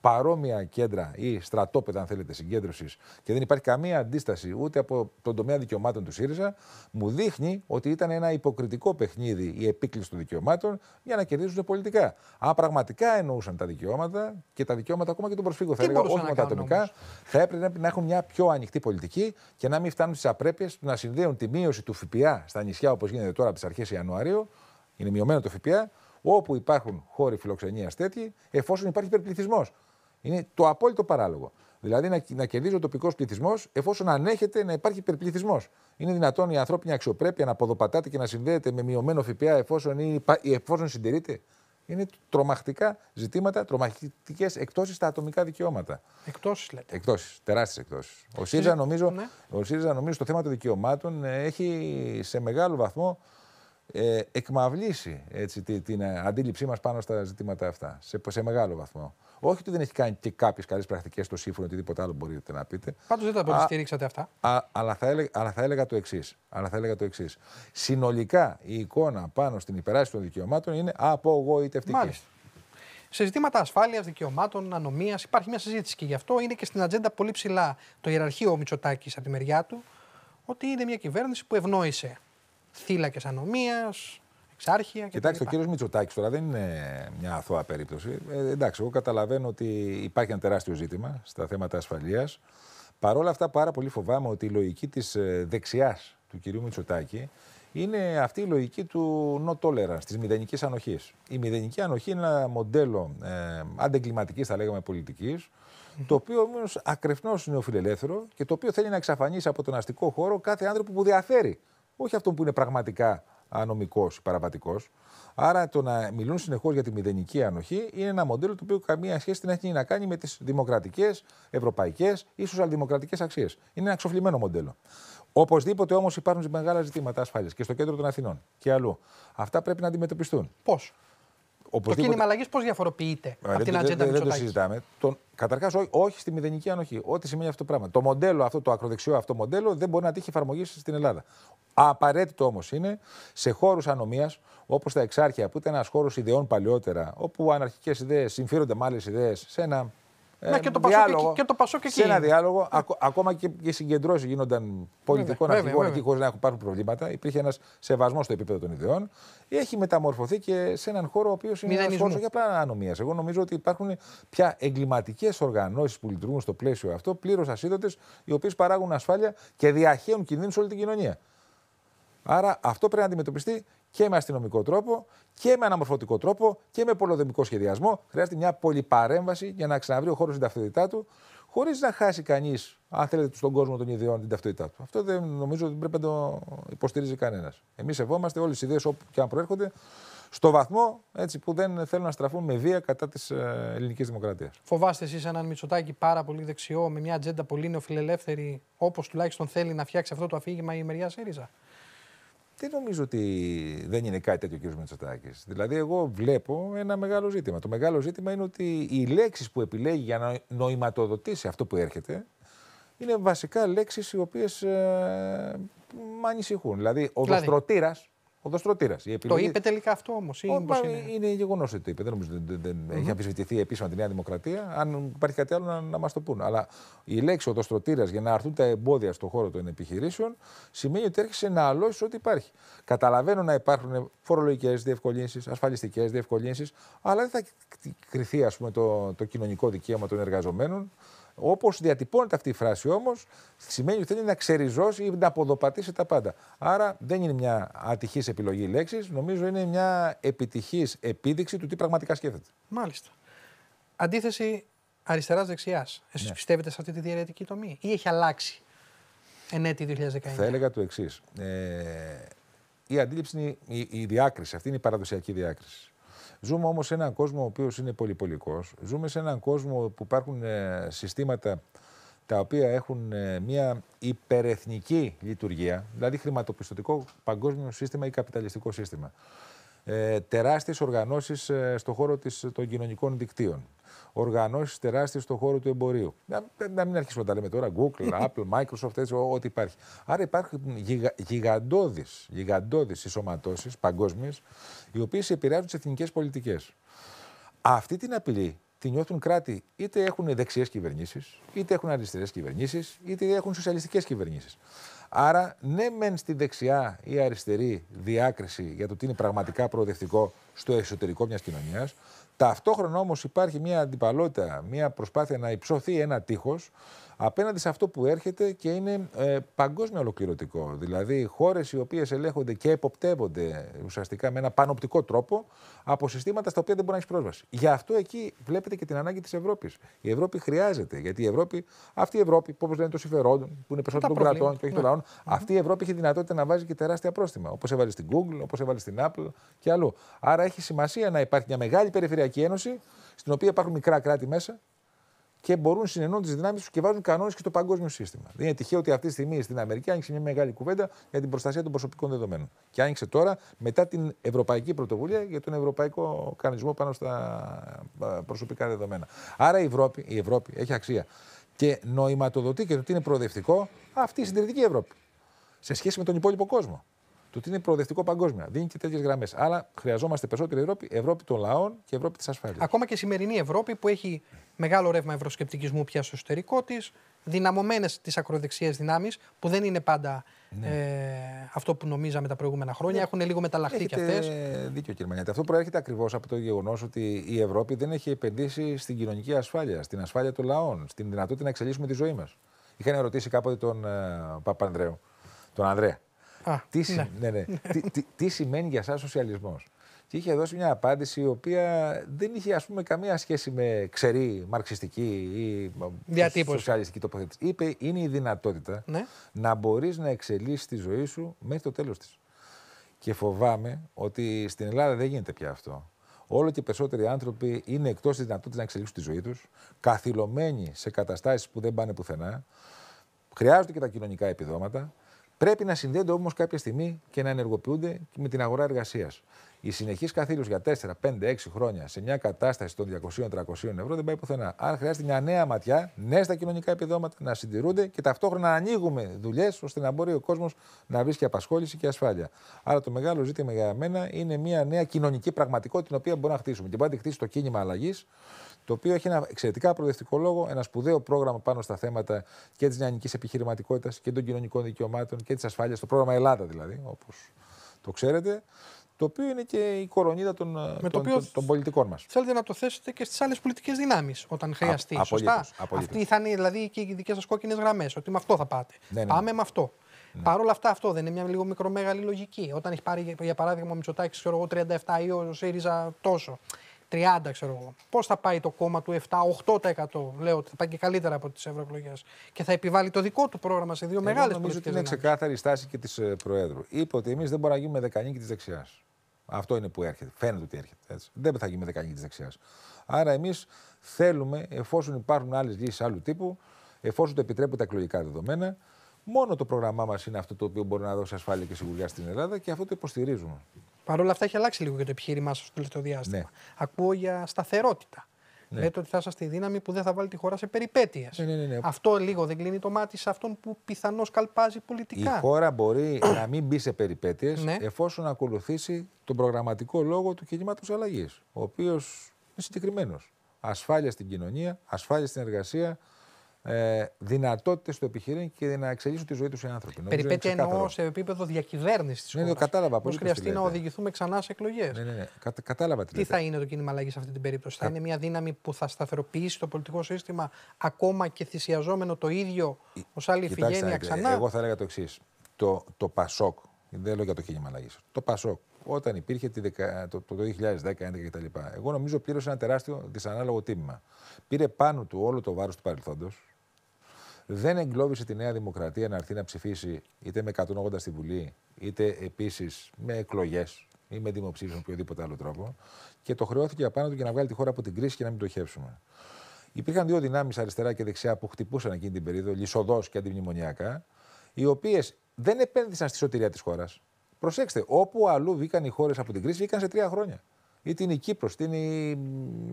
παρόμοια κέντρα ή στρατόπεδα, αν θέλετε, συγκέντρωσης και δεν υπάρχει καμία αντίσταση ούτε από τον τομέα δικαιωμάτων του ΣΥΡΙΖΑ, μου δείχνει ότι ήταν ένα υποκριτικό παιχνίδι η επίκληση των δικαιωμάτων για να κερδίζουν πολιτικά. Αν πραγματικά εννοούσαν τα δικαιώματα και τα δικαιώματα ακόμα και των προσφύγων, θα έλεγα, όχι μόνο τα ατομικά, θα έπρεπε να έχουν μια πιο ανοιχτή πολιτική και να μην φτάνουν στις απρέπειες να συνδέουν τη μείωση του ΦΠΑ στα νησιά όπως γίνεται τώρα από τις αρχές Ιανουαρίου. Είναι μειωμένο το ΦΠΑ, όπου υπάρχουν χώροι φιλοξενίας τέτοιοι, εφόσον υπάρχει υπερπληθυσμός. Είναι το απόλυτο παράλογο. Δηλαδή να, να κερδίζει ο τοπικός πληθυσμός εφόσον ανέχεται να υπάρχει υπερπληθυσμός. Είναι δυνατόν η ανθρώπινη αξιοπρέπεια να ποδοπατάται και να συνδέεται με μειωμένο ΦΠΑ εφόσον, εφόσον συντηρείται. Είναι τρομακτικά ζητήματα, τρομακτικές εκτόσει στα ατομικά δικαιώματα. Εκτόσει, λέτε. Εκτόσει, τεράστιε εκτόσει. Ο ΣΥΡΙΖΑ, νομίζω, ναι. νομίζω, στο θέμα των δικαιωμάτων ε, έχει σε μεγάλο βαθμό ε, εκμαυλήσει έτσι, την, την ε, αντίληψή μας πάνω στα ζητήματα αυτά. Σε, σε μεγάλο βαθμό. Όχι ότι δεν έχει κάνει και κάποιες καλές πρακτικές στο σύμφωνο, οτιδήποτε άλλο μπορείτε να πείτε. Πάντως δεν τα υποστηρίξατε αυτά. Α, αλλά, θα έλεγα, αλλά θα έλεγα το εξής. Αλλά θα έλεγα το εξής. Συνολικά η εικόνα πάνω στην υπεράσπιση των δικαιωμάτων είναι απογοητευτική. Μάλιστα. Σε ζητήματα ασφάλειας, δικαιωμάτων, ανομίας υπάρχει μια συζήτηση και γι' αυτό είναι και στην ατζέντα πολύ ψηλά το ιεραρχείο Μητσοτάκης από τη μεριά του ότι είναι μια κυβέρνηση που ευνόησε θύλακες ανομίας, εξάρχεια. Και Κοιτάξτε, ο κύριος Μητσοτάκης τώρα δεν είναι μια αθώα περίπτωση. Ε, εντάξει, εγώ καταλαβαίνω ότι υπάρχει ένα τεράστιο ζήτημα στα θέματα ασφαλείας. Παρ' όλα αυτά, πάρα πολύ φοβάμαι ότι η λογική της ε, δεξιάς του κυρίου Μητσοτάκη είναι αυτή η λογική του no tolerance, της μηδενικής ανοχής. Η μηδενική ανοχή είναι ένα μοντέλο ε, αντεγκληματική, θα λέγαμε, πολιτικής, το οποίο όμως ακρεφνώς είναι νεοφιλελεύθερο και το οποίο θέλει να εξαφανίσει από τον αστικό χώρο κάθε άνθρωπο που διαφέρει. Όχι αυτόν που είναι πραγματικά ανομικός, παραβατικός. Άρα το να μιλούν συνεχώς για τη μηδενική ανοχή είναι ένα μοντέλο το οποίο καμία σχέση δεν έχει να κάνει με τις δημοκρατικές, ευρωπαϊκές ή σοσιαλδημοκρατικές αξίες. Είναι ένα ξοφλημένο μοντέλο. Οπωσδήποτε όμως υπάρχουν μεγάλα ζητήματα ασφάλειας και στο κέντρο των Αθηνών και αλλού. Αυτά πρέπει να αντιμετωπιστούν. Πώς. Το κίνημα αλλαγής πώς διαφοροποιείται από την δε, ατζέντα Δεν το συζητάμε. Καταρχά, όχι στη μηδενική ανοχή. Ό,τι σημαίνει αυτό το πράγμα. Το μοντέλο αυτό, το ακροδεξιό αυτό μοντέλο δεν μπορεί να τύχει εφαρμογής στην Ελλάδα. Απαραίτητο όμως είναι σε χώρους ανομίας, όπως τα Εξάρχεια, που ήταν ένας χώρος ιδεών παλιότερα, όπου αναρχικές ιδέες συμφύρονται με άλλες ιδέες σε ένα ε, και το Και, και το σε ένα διάλογο, ακόμα και, οι συγκεντρώσεις γίνονταν πολιτικών αρχηγών εκεί χωρί να υπάρχουν προβλήματα. Υπήρχε ένας σεβασμός στο επίπεδο των ιδεών. Έχει μεταμορφωθεί και σε έναν χώρο ο οποίος είναι ένας χώρος για απλά ανομία. Εγώ νομίζω ότι υπάρχουν πια εγκληματικές οργανώσεις που λειτουργούν στο πλαίσιο αυτό, πλήρως ασίδωτε, οι οποίες παράγουν ασφάλεια και διαχέουν κινδύνους σε όλη την κοινωνία. Άρα αυτό πρέπει να αντιμετωπιστεί και με αστυνομικό τρόπο και με αναμορφωτικό τρόπο και με πολυοδομικό σχεδιασμό. Χρειάζεται μια πολυπαρέμβαση για να ξαναβρει ο χώρος την ταυτότητά του, χωρίς να χάσει κανείς, αν θέλετε, στον κόσμο των ιδεών την ταυτότητά του. Αυτό δεν νομίζω ότι πρέπει να το υποστηρίζει κανένας. Εμείς σεβόμαστε όλες τις ιδέες όπου και αν προέρχονται, στο βαθμό έτσι, που δεν θέλουν να στραφούν με βία κατά της ε, ελληνικής δημοκρατίας. Φοβάστε εσείς έναν μισοτάκι πάρα πολύ δεξιό, με μια ατζέντα πολύ νεοφιλελεύθερη, όπως τουλάχιστον θέλει να φτιάξει αυτό το αφήγημα η μεριά ΣΥΡΙΖΑ δεν νομίζω ότι δεν είναι κάτι τέτοιο ο κ. Μητσοτάκης. Δηλαδή, εγώ βλέπω ένα μεγάλο ζήτημα. Το μεγάλο ζήτημα είναι ότι οι λέξεις που επιλέγει για να νοηματοδοτήσει αυτό που έρχεται είναι βασικά λέξεις οι οποίες ε, με ανησυχούν. Δηλαδή, ο δηλαδή. Επιλογή... Το είπε τελικά αυτό όμως. Είναι, είναι γεγονός ότι το είπε. Δεν νομίζω mm-hmm. έχει αμφισβητηθεί επίσημα τη Νέα Δημοκρατία. Αν υπάρχει κάτι άλλο να, να μας το πούνε. Αλλά η λέξη οδοστρωτήρας για να αρθούν τα εμπόδια στον χώρο των επιχειρήσεων σημαίνει ότι έρχεσαι να αλώσεις ό,τι υπάρχει. Καταλαβαίνω να υπάρχουν φορολογικές διευκολύνσεις, ασφαλιστικές διευκολύνσεις, αλλά δεν θα κρυθεί πούμε, το, το κοινωνικό δικαίωμα των εργαζομένων. Όπως διατυπώνεται αυτή η φράση όμως, σημαίνει ότι θέλει να ξεριζώσει ή να αποδοπατήσει τα πάντα. Άρα δεν είναι μια ατυχής επιλογή λέξης, νομίζω είναι μια επιτυχής επίδειξη του τι πραγματικά σκέφτεται. Μάλιστα. Αντίθεση αριστερά-δεξιά. Εσείς ναι. πιστεύετε σε αυτή τη διαιρετική τομή ή έχει αλλάξει εν έτη 2019. Θα έλεγα το εξής. Ε, η αντίληψη, η, η διάκριση, αυτή είναι η παραδοσιακή διάκριση. Ζούμε όμως σε έναν κόσμο ο οποίος είναι πολυπολικός. Ζούμε σε έναν κόσμο που υπάρχουν ε, συστήματα τα οποία έχουν ε, μια υπερεθνική λειτουργία, δηλαδή χρηματοπιστωτικό παγκόσμιο σύστημα ή καπιταλιστικό σύστημα ε, τεράστιες οργανώσεις ε, στον χώρο της, των κοινωνικών δικτύων. Οργανώσεις τεράστιες στον χώρο του εμπορίου. Να, να μην αρχίσουμε να τα λέμε τώρα. Google, Apple, Microsoft, έτσι, ό,τι υπάρχει. Άρα υπάρχουν γιγα, γιγαντώδεις γιγαντώδεις παγκόσμιες, οι οποίες επηρεάζουν τις εθνικές πολιτικές. Αυτή την απειλή τη νιώθουν κράτη είτε έχουν δεξιές κυβερνήσεις, είτε έχουν αριστερές κυβερνήσεις, είτε έχουν σοσιαλιστικές κυβερνήσεις. Άρα, ναι, μεν στη δεξιά ή αριστερή διάκριση για το τι είναι πραγματικά προοδευτικό στο εσωτερικό μιας κοινωνίας. Ταυτόχρονα όμως υπάρχει μια αντιπαλότητα, μια προσπάθεια να υψωθεί ένα τείχος απέναντι σε αυτό που έρχεται και είναι ε, ολοκληρωτικό. Δηλαδή, χώρες οι οποίες ελέγχονται και εποπτεύονται ουσιαστικά με ένα πανοπτικό τρόπο από συστήματα στα οποία δεν μπορεί να έχεις πρόσβαση. Γι' αυτό εκεί βλέπετε και την ανάγκη της Ευρώπης. Η Ευρώπη χρειάζεται, γιατί η Ευρώπη, αυτή η Ευρώπη, όπως λένε το συμφερόντων, που είναι περισσότερο των κρατών και όχι ναι. των λαών, αυτή η Ευρώπη έχει δυνατότητα να βάζει και τεράστια πρόστιμα. Όπως έβαλε στην Google, όπως έβαλε στην Apple και αλλού. Άρα έχει σημασία να υπάρχει μια μεγάλη περιφερειακή ένωση, στην οποία υπάρχουν μικρά κράτη μέσα, και μπορούν συνενώνουν τις δυνάμεις τους και βάζουν κανόνες και στο παγκόσμιο σύστημα. Δεν είναι τυχαίο ότι αυτή τη στιγμή στην Αμερική άνοιξε μια μεγάλη κουβέντα για την προστασία των προσωπικών δεδομένων. Και άνοιξε τώρα μετά την ευρωπαϊκή πρωτοβουλία για τον ευρωπαϊκό κανονισμό πάνω στα προσωπικά δεδομένα. Άρα η Ευρώπη, η Ευρώπη έχει αξία. Και νοηματοδοτεί και ότι είναι προοδευτικό αυτή η συντηρητική Ευρώπη σε σχέση με τον υπόλοιπο κόσμο το ότι είναι προοδευτικό παγκόσμια. Δίνει και τέτοιες γραμμές. Αλλά χρειαζόμαστε περισσότερη Ευρώπη, Ευρώπη των λαών και Ευρώπη της ασφάλειας. Ακόμα και η σημερινή Ευρώπη που έχει μεγάλο ρεύμα ευρωσκεπτικισμού πια στο εσωτερικό της, δυναμωμένες τις ακροδεξιές δυνάμεις, που δεν είναι πάντα ναι. ε, αυτό που νομίζαμε τα προηγούμενα χρόνια, ναι. έχουν λίγο μεταλλαχθεί κι αυτές. Δίκιο, κύριε Μανιάτη. Αυτό προέρχεται ακριβώς από το γεγονός ότι η Ευρώπη δεν έχει επενδύσει στην κοινωνική ασφάλεια, στην ασφάλεια των λαών, στην δυνατότητα να εξελίσσουμε τη ζωή μας. Είχαν ερωτήσει κάποτε τον ε, τον Ανδρέα, ναι. Ναι, ναι. τι, σημαίνει για εσά σοσιαλισμός. Και είχε δώσει μια απάντηση η οποία δεν είχε ας πούμε καμία σχέση με ξερή μαρξιστική ή Διατύπωση. σοσιαλιστική τοποθέτηση. Είπε είναι η σοσιαλιστικη τοποθετηση ειπε ειναι η δυνατοτητα να μπορείς να εξελίσσεις τη ζωή σου μέχρι το τέλος της. Και φοβάμαι ότι στην Ελλάδα δεν γίνεται πια αυτό. Όλο και περισσότεροι άνθρωποι είναι εκτός της δυνατότητας να εξελίξουν τη ζωή τους, καθυλωμένοι σε καταστάσεις που δεν πάνε πουθενά. Χρειάζονται και τα κοινωνικά επιδόματα. Πρέπει να συνδέονται όμως κάποια στιγμή και να ενεργοποιούνται με την αγορά εργασίας. Η συνεχής καθήλωση για 4, 5, 6 χρόνια σε μια κατάσταση των 200-300 ευρώ δεν πάει πουθενά. Άρα χρειάζεται μια νέα ματιά, νέα στα κοινωνικά επιδόματα να συντηρούνται και ταυτόχρονα να ανοίγουμε δουλειές ώστε να μπορεί ο κόσμος να βρίσκει απασχόληση και ασφάλεια. Άρα το μεγάλο ζήτημα για μένα είναι μια νέα κοινωνική πραγματικότητα την οποία μπορούμε να χτίσουμε. να τη χτίσει το κίνημα αλλαγής το οποίο έχει ένα εξαιρετικά προοδευτικό λόγο, ένα σπουδαίο πρόγραμμα πάνω στα θέματα και της νεανικής επιχειρηματικότητας και των κοινωνικών δικαιωμάτων και της ασφάλειας. Το πρόγραμμα Ελλάδα δηλαδή, όπως το ξέρετε το οποίο είναι και η κορονίδα των, των, των, πολιτικών μας. Θέλετε να το θέσετε και στις άλλες πολιτικές δυνάμεις όταν χρειαστεί. Α, σωστά. Αυτή θα είναι δηλαδή και οι δικές σας κόκκινες γραμμές, ότι με αυτό θα πάτε. Ναι, ναι, ναι, Πάμε με αυτό. Ναι. Παρ' όλα αυτά, αυτό δεν είναι μια λίγο μικρομέγαλη λογική. Όταν έχει πάρει, για παράδειγμα, ο Μητσοτάκης, 37 ή ο ΣΥΡΙΖΑ τόσο. 30, ξέρω εγώ. Πώς θα πάει το κόμμα του 7-8% λέω ότι θα πάει και καλύτερα από τις ευρωεκλογές και θα επιβάλλει το δικό του πρόγραμμα σε δύο μεγάλε πολιτικέ. Νομίζω ότι είναι ξεκάθαρη η στάση και της ε, Προέδρου. Είπε ότι εμείς δεν μπορούμε να γίνουμε δεκανίκη της δεξιάς. Αυτό είναι που έρχεται. Φαίνεται ότι έρχεται. Έτσι. Δεν θα γίνουμε δεκανίκη της δεξιάς. Άρα εμείς θέλουμε, εφόσον υπάρχουν άλλες λύσεις άλλου τύπου, εφόσον το επιτρέπουν τα εκλογικά δεδομένα, μόνο το πρόγραμμά μας είναι αυτό το οποίο μπορεί να δώσει ασφάλεια και σιγουριά στην Ελλάδα και αυτό το υποστηρίζουμε. Παρ' όλα αυτά έχει αλλάξει λίγο και το επιχείρημά σα στο τελευταίο διάστημα. Ναι. Ακούω για σταθερότητα. Ναι. Λέτε ότι θα είσαστε η δύναμη που δεν θα βάλει τη χώρα σε περιπέτειες. Ναι, ναι, Αυτό λίγο δεν κλείνει το μάτι σε αυτόν που πιθανώς καλπάζει πολιτικά. Η χώρα μπορεί να μην μπει σε περιπέτειες εφόσον ακολουθήσει τον προγραμματικό λόγο του κινήματος αλλαγής. Ο οποίος είναι συγκεκριμένος. Ασφάλεια στην κοινωνία, ασφάλεια στην εργασία, ε, δυνατότητες στο επιχειρήν και να εξελίσσουν τη ζωή τους οι άνθρωποι. Περιπέτεια εννοώ σε επίπεδο διακυβέρνησης της χώρα. Ναι, ναι κατάλαβα πολύ. χρειαστεί να οδηγηθούμε ξανά σε εκλογές. Ναι, ναι, ναι. κατάλαβα τι. Τι θα είναι το κίνημα αλλαγής σε αυτή την περίπτωση. Κα... Θα είναι μια δύναμη που θα σταθεροποιήσει το πολιτικό σύστημα ακόμα και θυσιαζόμενο το ίδιο ως άλλη ηφηγένεια ε, ξανά. Εγώ θα έλεγα το εξής. Το, το Πασόκ, δεν λέω για το κίνημα αλλαγής. Το Πασόκ, όταν υπήρχε τη δεκα, το, το 2010-2011 κτλ., εγώ νομίζω πλήρωσε ένα τεράστιο δυσανάλογο τίμημα. Πήρε πάνω του όλο το βάρος του παρελθόντος, δεν εγκλώβησε τη Νέα Δημοκρατία να έρθει να ψηφίσει είτε με 180 στη Βουλή, είτε επίσης με εκλογές ή με δημοψήφισμα οποιοδήποτε άλλο τρόπο. Και το χρεώθηκε απάνω του για να βγάλει τη χώρα από την κρίση και να μην το χεύσουμε. Υπήρχαν δύο δυνάμεις αριστερά και δεξιά που χτυπούσαν εκείνη την περίοδο, λισοδό και αντιμνημονιακά, οι οποίες δεν επένδυσαν στη σωτηρία της χώρας. Προσέξτε, όπου αλλού βγήκαν οι χώρες από την κρίση, βγήκαν σε τρία χρόνια ή την η Κύπρο, την η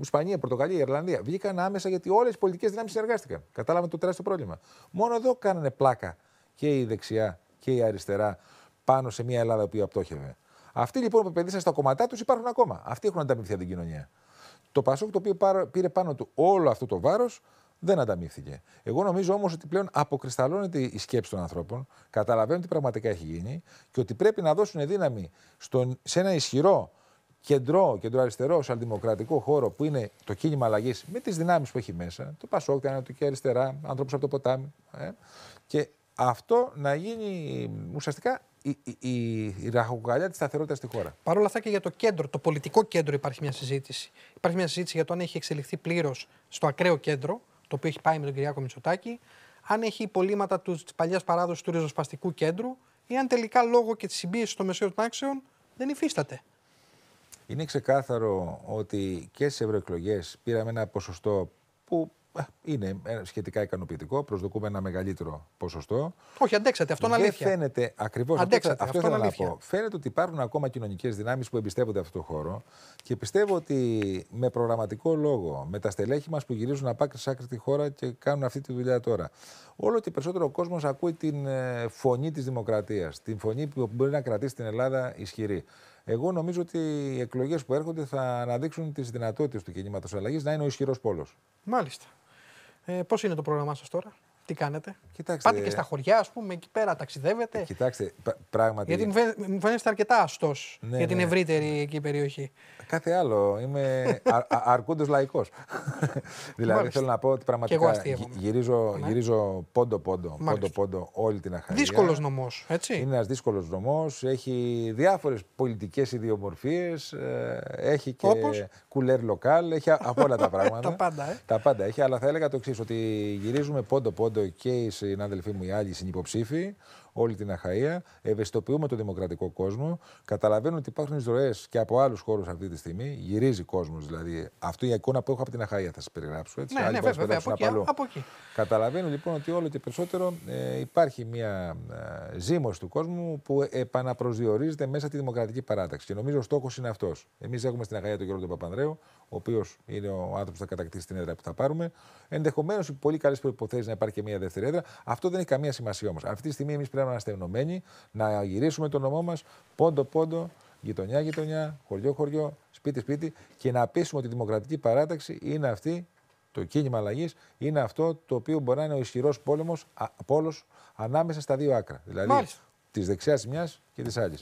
Ισπανία, η Πορτογαλία, η Ιρλανδία. Βγήκαν άμεσα γιατί όλες οι πολιτικές δυνάμεις συνεργάστηκαν. Κατάλαβαν το τεράστιο πρόβλημα. Μόνο εδώ κάνανε πλάκα και η δεξιά και η αριστερά πάνω σε μια Ελλάδα που απτόχευε. Αυτοί λοιπόν που επενδύσαν στα κομματά τους υπάρχουν ακόμα. Αυτοί έχουν ανταμείφθει από την κοινωνία. Το Πασόκ το οποίο πήρε πάνω του όλο αυτό το βάρος δεν ανταμείφθηκε. Εγώ νομίζω όμως ότι πλέον αποκρισταλώνεται η σκέψη των ανθρώπων, καταλαβαίνουν τι πραγματικά έχει γίνει και ότι πρέπει να δώσουν δύναμη στον, σε ένα ισχυρό κεντρό, κεντροαριστερό, δημοκρατικό χώρο που είναι το κίνημα αλλαγής με τις δυνάμεις που έχει μέσα, το Πασόκ, το Ανατολική Αριστερά, άνθρωπος από το ποτάμι. Ε, και αυτό να γίνει ουσιαστικά η, η, η, η ραχοκοκαλιά της σταθερότητας στη χώρα. Παρ' όλα αυτά και για το κέντρο, το πολιτικό κέντρο υπάρχει μια συζήτηση. Υπάρχει μια συζήτηση για το αν έχει εξελιχθεί πλήρως στο ακραίο κέντρο, το οποίο έχει πάει με τον Κυριάκο Μητσοτάκη, αν έχει υπολείμματα της παλιάς παράδοσης του ριζοσπαστικού κέντρου ή αν τελικά λόγω και της συμπίεσης των μεσαίων τάξεων δεν υφίσταται. Είναι ξεκάθαρο ότι και στι ευρωεκλογές πήραμε ένα ποσοστό που ε, είναι ε, σχετικά ικανοποιητικό. Προσδοκούμε ένα μεγαλύτερο ποσοστό. Όχι, αντέξατε, αυτό είναι αλήθεια. Δεν φαίνεται ακριβώς αυτό. Αυτό, αυτό ήθελα να Φαίνεται ότι υπάρχουν ακόμα κοινωνικές δυνάμεις που εμπιστεύονται αυτό το χώρο και πιστεύω ότι με προγραμματικό λόγο, με τα στελέχη μας που γυρίζουν από άκρη σε άκρη τη χώρα και κάνουν αυτή τη δουλειά τώρα, όλο και περισσότερο ο κόσμος ακούει την ε, φωνή της δημοκρατίας, την φωνή που μπορεί να κρατήσει την Ελλάδα ισχυρή. Εγώ νομίζω ότι οι εκλογές που έρχονται θα αναδείξουν τις δυνατότητες του κινήματος αλλαγής να είναι ο ισχυρός πόλος. Μάλιστα. Ε, Πώς είναι το πρόγραμμά σας τώρα, τι κάνετε. Κοιτάξτε, Πάτε και στα χωριά, ας πούμε, εκεί πέρα ταξιδεύετε. Ε, κοιτάξτε, πράγματι. Γιατί μου φαίνεστε αρκετά αστός ναι, για την ναι. ευρύτερη εκεί περιοχή. Κάθε άλλο. Είμαι αρκούντος λαϊκός. δηλαδή Μάλιστα. θέλω να πω ότι πραγματικά γυρίζω, ναι. γυρίζω πόντο-πόντο, πόντο-πόντο όλη την αχαρία. Δύσκολος νομός, έτσι. Είναι ένας δύσκολος νομός. Έχει διάφορες πολιτικές ιδιομορφίες. Ε, έχει και Όπως... κουλέρ λοκάλ. Έχει από όλα τα πράγματα. Ε. Τα πάντα έχει. Αλλά θα έλεγα το εξής, ότι γυρίζουμε πόντο-πόντο Ρονάλντο και οι συνάδελφοί μου οι άλλοι συνυποψήφοι όλη την Αχαία, ευαισθητοποιούμε τον δημοκρατικό κόσμο, καταλαβαίνουν ότι υπάρχουν εισρωέ και από άλλους χώρους αυτή τη στιγμή, γυρίζει κόσμος δηλαδή. Αυτή η εικόνα που έχω από την Αχαία θα σας περιγράψω έτσι. Ναι, ναι, βέβαια, βέβαια από, εκεί, από εκεί. Καταλαβαίνω λοιπόν ότι όλο και περισσότερο ε, υπάρχει μια ε, ζήμωση του κόσμου που επαναπροσδιορίζεται μέσα τη δημοκρατική παράταξη. Και νομίζω ο στόχος είναι αυτός. Εμείς έχουμε στην Αχαία τον Γιώργο Παπανδρέου, ο οποίος είναι ο άνθρωπος που θα κατακτήσει την έδρα που θα πάρουμε. Ενδεχομένως οι πολύ καλές προποθέσει να υπάρχει και μια δεύτερη έδρα. Αυτό δεν έχει καμία σημασία όμως. Αυτή τη στιγμή εμείς πρέπει ενωμένοι να γυρίσουμε το νομό μας πόντο-πόντο, γειτονιά-γειτονιά, χωριό-χωριό, σπίτι-σπίτι και να πείσουμε ότι η δημοκρατική παράταξη είναι αυτή, το κίνημα αλλαγής, είναι αυτό το οποίο μπορεί να είναι ο ισχυρός πόλος ανάμεσα στα δύο άκρα. Δηλαδή της δεξιάς μια και της άλλης.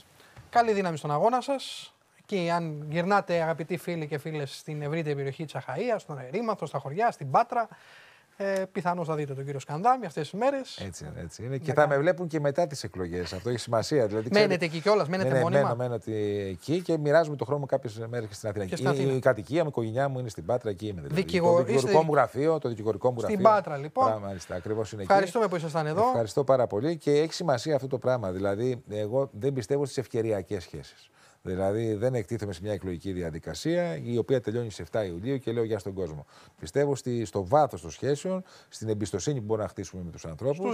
Καλή δύναμη στον αγώνα σας. Και αν γυρνάτε αγαπητοί φίλοι και φίλες στην ευρύτερη περιοχή της Αχαία, στον Ερήμαθο, στα χωριά, στην Πάτρα, ε, Πιθανώς θα δείτε τον κύριο Σκανδάμι αυτές τις μέρες. Έτσι, έτσι είναι. Και θα με βλέπουν και μετά τις εκλογές. Αυτό έχει σημασία. Δηλαδή, μένετε εκεί κιόλας, μένετε ναι, ναι, μόνιμα. Μένω, εκεί και μοιράζουμε το χρόνο κάποιες μέρες και στην Αθήνα. Και στην Αθήνα. Η, κατοικία μου, η οικογένειά μου είναι στην Πάτρα εκεί. Είμαι, δηλαδή. Δικηγο... Το δικηγορικό μου γραφείο. Το δικηγορικό μου γραφείο. Στην Πάτρα λοιπόν. Πράγμα, μάλιστα, ακριβώς είναι Ευχαριστούμε εκεί. που ήσασταν εδώ. Ευχαριστώ πάρα πολύ και έχει σημασία αυτό το πράγμα. Δηλαδή, εγώ δεν πιστεύω στις ευκαιριακές σχέσεις. Δηλαδή δεν εκτίθεμαι σε μια εκλογική διαδικασία η οποία τελειώνει σε 7 Ιουλίου και λέω για στον κόσμο. Πιστεύω στη, στο βάθος των σχέσεων, στην εμπιστοσύνη που μπορούμε να χτίσουμε με τους ανθρώπους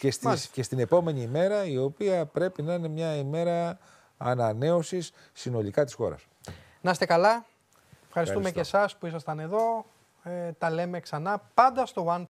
και, και στην επόμενη ημέρα η οποία πρέπει να είναι μια ημέρα ανανέωσης συνολικά της χώρας. Να είστε καλά. Ευχαριστούμε και εσάς που ήσασταν εδώ. Ε, τα λέμε ξανά πάντα στο One